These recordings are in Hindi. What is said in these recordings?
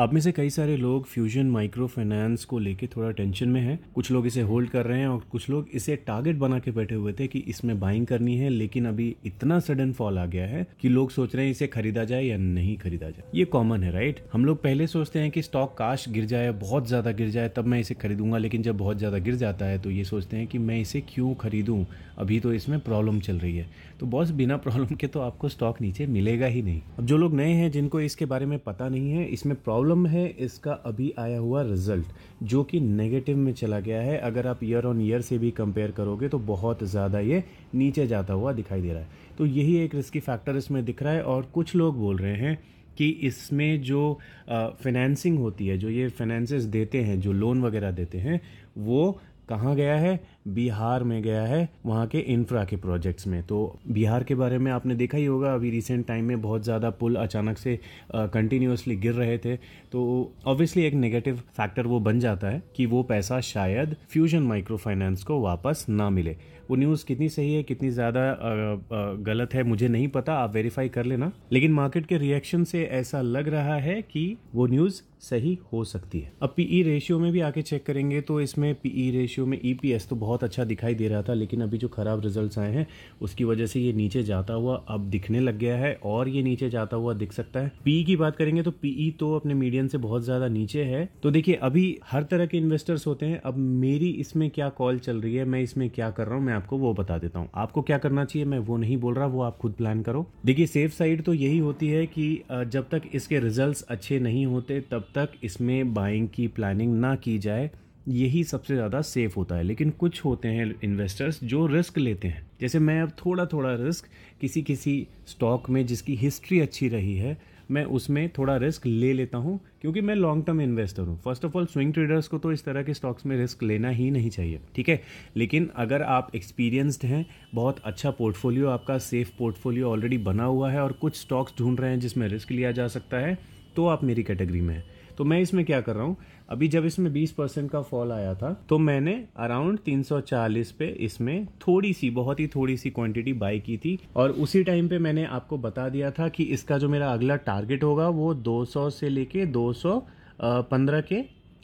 आप में से कई सारे लोग फ्यूजन माइक्रो फाइनेंस को लेके थोड़ा टेंशन में हैं कुछ लोग इसे होल्ड कर रहे हैं और कुछ लोग इसे टारगेट बना के बैठे हुए थे कि इसमें बाइंग करनी है लेकिन अभी इतना सडन फॉल आ गया है कि लोग सोच रहे हैं इसे खरीदा जाए या नहीं खरीदा जाए ये कॉमन है राइट हम लोग पहले सोचते हैं कि स्टॉक काश गिर जाए बहुत ज्यादा गिर जाए तब मैं इसे खरीदूंगा लेकिन जब बहुत ज्यादा गिर जाता है तो ये सोचते हैं कि मैं इसे क्यों खरीदूं अभी तो इसमें प्रॉब्लम चल रही है तो बॉस बिना प्रॉब्लम के तो आपको स्टॉक नीचे मिलेगा ही नहीं अब जो लोग नए हैं जिनको इसके बारे में पता नहीं है इसमें प्रॉब्लम प्रॉब्लम है इसका अभी आया हुआ रिजल्ट जो कि नेगेटिव में चला गया है अगर आप ईयर ऑन ईयर से भी कंपेयर करोगे तो बहुत ज़्यादा ये नीचे जाता हुआ दिखाई दे रहा है तो यही एक रिस्की फैक्टर इसमें दिख रहा है और कुछ लोग बोल रहे हैं कि इसमें जो फाइनेंसिंग होती है जो ये फाइनेंसेस देते हैं जो लोन वगैरह देते हैं वो कहाँ गया है बिहार में गया है वहाँ के इंफ्रा के प्रोजेक्ट्स में तो बिहार के बारे में आपने देखा ही होगा अभी रिसेंट टाइम में बहुत ज़्यादा पुल अचानक से कंटिन्यूसली गिर रहे थे तो ऑब्वियसली एक नेगेटिव फैक्टर वो बन जाता है कि वो पैसा शायद फ्यूजन माइक्रो फाइनेंस को वापस ना मिले वो न्यूज़ कितनी सही है कितनी ज़्यादा गलत है मुझे नहीं पता आप वेरीफाई कर लेना लेकिन मार्केट के रिएक्शन से ऐसा लग रहा है कि वो न्यूज़ सही हो सकती है अब पीई रेशियो e में भी आके चेक करेंगे तो इसमें पीई रेशियो e में ईपीएस e तो बहुत अच्छा दिखाई दे रहा था लेकिन अभी जो खराब रिजल्ट्स आए हैं उसकी वजह से ये नीचे जाता हुआ अब दिखने लग गया है और ये नीचे जाता हुआ दिख सकता है पीई की बात करेंगे तो पीई तो अपने मीडियम से बहुत ज्यादा नीचे है तो देखिए अभी हर तरह के इन्वेस्टर्स होते हैं अब मेरी इसमें क्या कॉल चल रही है मैं इसमें क्या कर रहा हूँ मैं आपको वो बता देता हूँ आपको क्या करना चाहिए मैं वो नहीं बोल रहा वो आप खुद प्लान करो देखिए सेफ साइड तो यही होती है कि जब तक इसके रिजल्ट अच्छे नहीं होते तब तक इसमें बाइंग की प्लानिंग ना की जाए यही सबसे ज़्यादा सेफ़ होता है लेकिन कुछ होते हैं इन्वेस्टर्स जो रिस्क लेते हैं जैसे मैं अब थोड़ा थोड़ा रिस्क किसी किसी स्टॉक में जिसकी हिस्ट्री अच्छी रही है मैं उसमें थोड़ा रिस्क ले लेता हूँ क्योंकि मैं लॉन्ग टर्म इन्वेस्टर हूँ first of all swing traders को तो इस तरह के स्टॉक्स में रिस्क लेना ही नहीं चाहिए ठीक है लेकिन अगर आप एक्सपीरियंस्ड हैं बहुत अच्छा पोर्टफोलियो आपका सेफ पोर्टफोलियो ऑलरेडी बना हुआ है और कुछ स्टॉक्स ढूंढ रहे हैं जिसमें रिस्क लिया जा सकता है तो आप मेरी कैटेगरी में हैं तो मैं इसमें क्या कर रहा हूँ अभी जब इसमें 20 परसेंट का फॉल आया था तो मैंने अराउंड 340 पे इसमें थोड़ी सी बहुत ही थोड़ी सी क्वांटिटी बाई की थी और उसी टाइम पे मैंने आपको बता दिया था कि इसका जो मेरा अगला टारगेट होगा वो 200 से लेके 215 के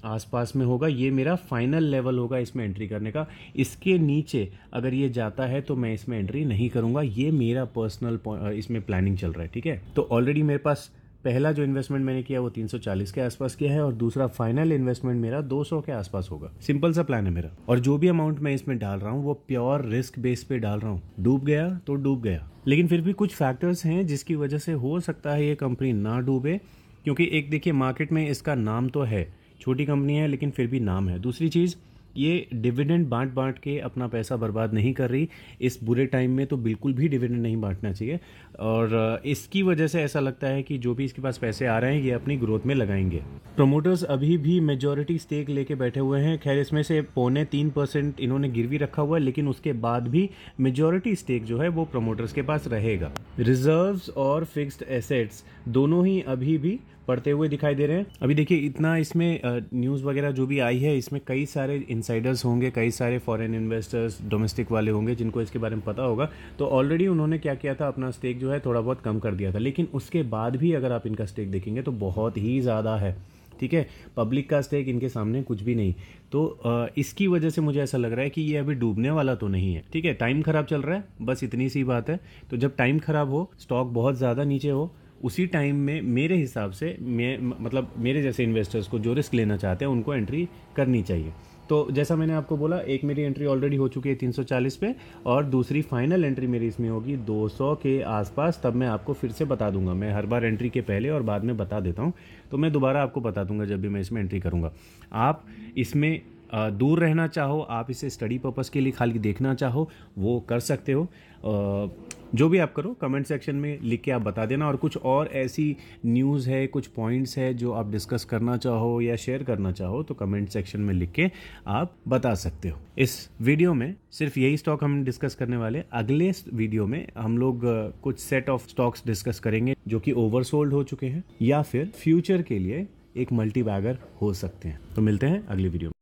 आसपास में होगा ये मेरा फाइनल लेवल होगा इसमें एंट्री करने का इसके नीचे अगर ये जाता है तो मैं इसमें एंट्री नहीं करूँगा ये मेरा पर्सनल इसमें प्लानिंग चल रहा है ठीक है तो ऑलरेडी मेरे पास पहला जो इन्वेस्टमेंट मैंने किया वो 340 के आसपास किया है और दूसरा फाइनल इन्वेस्टमेंट मेरा 200 के आसपास होगा सिंपल सा प्लान है मेरा और जो भी अमाउंट मैं इसमें डाल रहा हूँ वो प्योर रिस्क बेस पे डाल रहा हूँ डूब गया तो डूब गया लेकिन फिर भी कुछ फैक्टर्स हैं जिसकी वजह से हो सकता है ये कंपनी ना डूबे क्योंकि एक देखिए मार्केट में इसका नाम तो है छोटी कंपनी है लेकिन फिर भी नाम है दूसरी चीज़ ये डिविडेंड बांट बांट के अपना पैसा बर्बाद नहीं कर रही इस बुरे टाइम में तो बिल्कुल भी डिविडेंड नहीं बांटना चाहिए और इसकी वजह से ऐसा लगता है कि जो भी इसके पास पैसे आ रहे हैं ये अपनी ग्रोथ में लगाएंगे प्रमोटर्स अभी भी मेजोरिटी स्टेक लेके बैठे हुए हैं खैर इसमें से पौने तीन परसेंट इन्होंने गिरवी रखा हुआ है लेकिन उसके बाद भी मेजोरिटी स्टेक जो है वो प्रमोटर्स के पास रहेगा रिजर्व्स और फिक्स्ड एसेट्स दोनों ही अभी भी पढ़ते हुए दिखाई दे रहे हैं अभी देखिए इतना इसमें न्यूज़ वगैरह जो भी आई है इसमें कई सारे इंसाइडर्स होंगे कई सारे फॉरेन इन्वेस्टर्स डोमेस्टिक वाले होंगे जिनको इसके बारे में पता होगा तो ऑलरेडी उन्होंने क्या किया था अपना स्टेक जो है थोड़ा बहुत कम कर दिया था लेकिन उसके बाद भी अगर आप इनका स्टेक देखेंगे तो बहुत ही ज़्यादा है ठीक है पब्लिक का स्टेक इनके सामने कुछ भी नहीं तो आ, इसकी वजह से मुझे ऐसा लग रहा है कि ये अभी डूबने वाला तो नहीं है ठीक है टाइम खराब चल रहा है बस इतनी सी बात है तो जब टाइम खराब हो स्टॉक बहुत ज़्यादा नीचे हो उसी टाइम में मेरे हिसाब से मैं मतलब मेरे जैसे इन्वेस्टर्स को जो रिस्क लेना चाहते हैं उनको एंट्री करनी चाहिए तो जैसा मैंने आपको बोला एक मेरी एंट्री ऑलरेडी हो चुकी है 340 पे और दूसरी फाइनल एंट्री मेरी इसमें होगी 200 के आसपास तब मैं आपको फिर से बता दूंगा मैं हर बार एंट्री के पहले और बाद में बता देता हूँ तो मैं दोबारा आपको बता दूंगा जब भी मैं इसमें एंट्री करूँगा आप इसमें दूर रहना चाहो आप इसे स्टडी पर्पज़ के लिए खाली देखना चाहो वो कर सकते हो जो भी आप करो कमेंट सेक्शन में लिख के आप बता देना और कुछ और ऐसी न्यूज़ है कुछ पॉइंट्स है जो आप डिस्कस करना चाहो या शेयर करना चाहो तो कमेंट सेक्शन में लिख के आप बता सकते हो इस वीडियो में सिर्फ यही स्टॉक हम डिस्कस करने वाले अगले वीडियो में हम लोग कुछ सेट ऑफ स्टॉक्स डिस्कस करेंगे जो कि ओवरसोल्ड हो चुके हैं या फिर फ्यूचर के लिए एक मल्टी बैगर हो सकते हैं तो मिलते हैं अगले वीडियो में